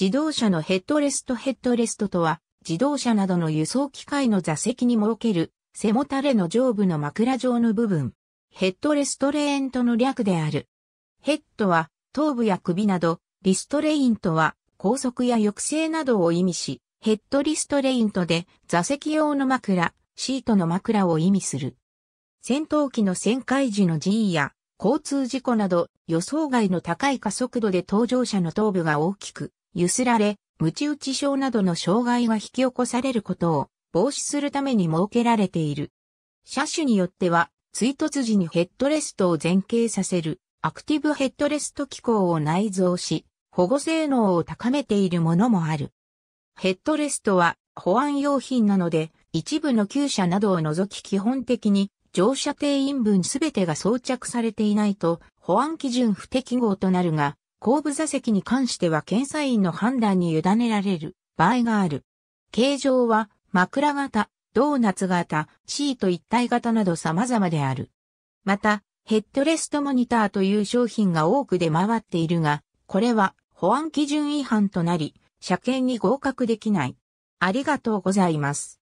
自動車のヘッドレストヘッドレストとは、自動車などの輸送機械の座席に設ける背もたれの上部の枕状の部分。ヘッドレストレーントの略である。ヘッドは頭部や首など、リストレイントは拘束や抑制などを意味し、ヘッドリストレイントで座席用の枕、シートの枕を意味する。戦闘機の旋回時の G や交通事故など予想外の高い加速度で搭乗者の頭部が大きくゆすられ、鞭打ち症などの障害が引き起こされることを防止するために設けられている。車種によっては、追突時にヘッドレストを前傾させるアクティブヘッドレスト機構を内蔵し、保護性能を高めているものもある。ヘッドレストは保安用品なので、一部の旧車などを除き基本的に乗車定員分すべてが装着されていないと保安基準不適合となるが、後部座席に関しては検査員の判断に委ねられる場合がある。形状は枕型、ドーナツ型、シート一体型など様々である。また、ヘッドレストモニターという商品が多く出回っているが、これは保安基準違反となり、車検に合格できない。ありがとうございます。